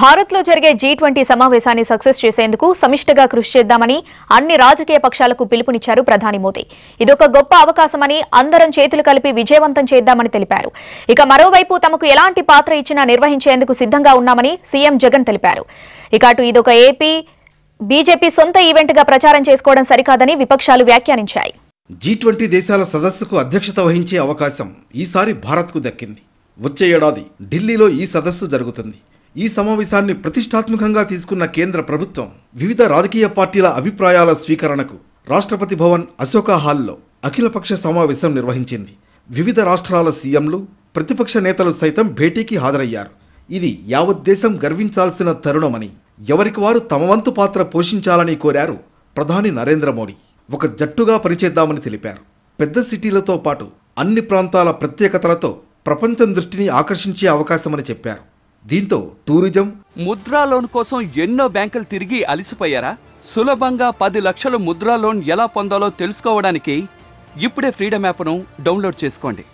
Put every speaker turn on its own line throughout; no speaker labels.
భారత్లో జరిగే G twenty సమావేశాన్ని సక్సెస్ చేసేందుకు సమిష్టగా కృషి చేద్దామని అన్ని రాజకీయ పక్షాలకు పిలుపునిచ్చారు ప్రధాని మోదీ ఇదొక గొప్ప అవకాశమని అందరం చేతులు కలిపి విజయవంతం చేద్దామని తెలిపారు ఇక మరోవైపు తమకు ఎలాంటి పాత్ర ఇచ్చినా నిర్వహించేందుకు సిద్ధంగా ఉన్నామని సీఎం జగన్ తెలిపారు ఇక అటు ఇదొక ఏపీ బీజేపీ సొంత ఈవెంట్గా ప్రచారం చేసుకోవడం సరికాదని విపక్షాలు వ్యాఖ్యానించాయి
జీ ట్వంటీ దేశాల సదస్సుకు అధ్యక్షత వహించే అవకాశం ఈసారి భారత్కు దక్కింది వచ్చే ఏడాది ఢిల్లీలో ఈ సదస్సు జరుగుతుంది ఈ సమావేశాన్ని ప్రతిష్టాత్మకంగా తీసుకున్న కేంద్ర ప్రభుత్వం వివిధ రాజకీయ పార్టీల అభిప్రాయాల స్వీకరణకు రాష్ట్రపతి భవన్ అశోక హాల్లో అఖిలపక్ష సమావేశం నిర్వహించింది వివిధ రాష్ట్రాల సీఎంలు ప్రతిపక్ష నేతలు సైతం భేటీకి హాజరయ్యారు ఇది యావత్ దేశం గర్వించాల్సిన తరుణమని ఎవరికి వారు తమ వంతు పాత్ర పోషించాలని కోరారు ప్రధాని నరేంద్ర మోడీ ఒక జట్టుగా పనిచేద్దామని తెలిపారు పెద్ద సిటీలతో పాటు అన్ని ప్రాంతాల ప్రత్యేకతలతో ప్రపంచం దృష్టిని ఆకర్షించే అవకాశమని చెప్పారు దీంతో టూరిజం
ముద్రా లోన్ కోసం ఎన్నో బ్యాంకులు తిరిగి అలిసిపోయారా సులభంగా పది లక్షలు ముద్రా లోన్ ఎలా పొందాలో తెలుసుకోవడానికి ఇప్పుడే ఫ్రీడమ్ యాప్ను డౌన్లోడ్ చేసుకోండి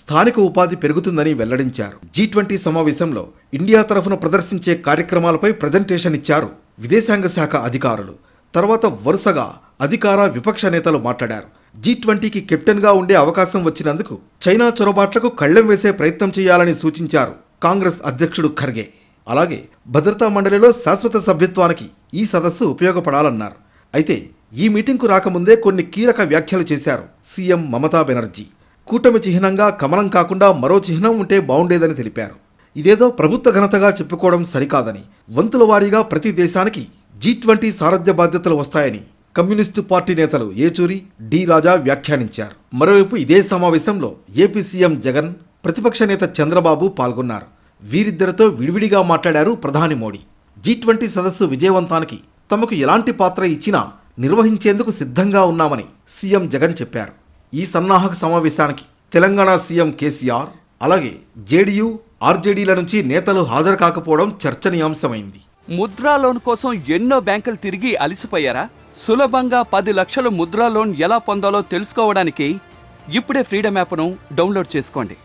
స్థానిక ఉపాధి పెరుగుతుందని వెల్లడించారు జీ ట్వంటీ సమావేశంలో ఇండియా తరఫున ప్రదర్శించే కార్యక్రమాలపై ప్రజెంటేషన్ ఇచ్చారు విదేశాంగ శాఖ అధికారులు తర్వాత వరుసగా అధికార విపక్ష నేతలు మాట్లాడారు జీ ట్వంటీకి కెప్టెన్గా ఉండే అవకాశం వచ్చినందుకు చైనా చొరబాట్లకు కళ్లెం వేసే ప్రయత్నం చేయాలని సూచించారు కాంగ్రెస్ అధ్యక్షుడు ఖర్గే అలాగే భద్రతా మండలిలో శాశ్వత సభ్యత్వానికి ఈ సదస్సు ఉపయోగపడాలన్నారు అయితే ఈ మీటింగ్కు రాకముందే కొన్ని కీలక వ్యాఖ్యలు చేశారు సీఎం మమతా బెనర్జీ కూటమి చిహ్నంగా కమలం కాకుండా మరో చిహ్నం ఉంటే బాగుండేదని తెలిపారు ఇదేదో ప్రభుత్వ ఘనతగా చెప్పుకోవడం సరికాదని వంతుల వారీగా ప్రతి దేశానికి జీ ట్వంటీ సారథ్య బాధ్యతలు వస్తాయని కమ్యూనిస్టు పార్టీ నేతలు ఏచూరి డి రాజా వ్యాఖ్యానించారు మరోవైపు ఇదే సమావేశంలో ఏపీ సీఎం జగన్ ప్రతిపక్ష నేత చంద్రబాబు పాల్గొన్నారు వీరిద్దరితో విడివిడిగా మాట్లాడారు ప్రధాని మోడీ జీ ట్వంటీ సదస్సు విజయవంతానికి తమకు ఎలాంటి పాత్ర ఇచ్చినా నిర్వహించేందుకు సిద్ధంగా ఉన్నామని సీఎం జగన్ చెప్పారు ఈ సన్నాహక సమావేశానికి తెలంగాణ సీఎం కేసీఆర్ అలాగే జేడీయూ ఆర్జేడీల నుంచి నేతలు హాజరు కాకపోవడం చర్చనీయాంశమైంది ముద్రా లోన్ కోసం ఎన్నో బ్యాంకులు తిరిగి అలిసిపోయారా
సులభంగా పది లక్షల ముద్రా లోన్ ఎలా పొందాలో తెలుసుకోవడానికి ఇప్పుడే ఫ్రీడమ్ యాప్ను డౌన్లోడ్ చేసుకోండి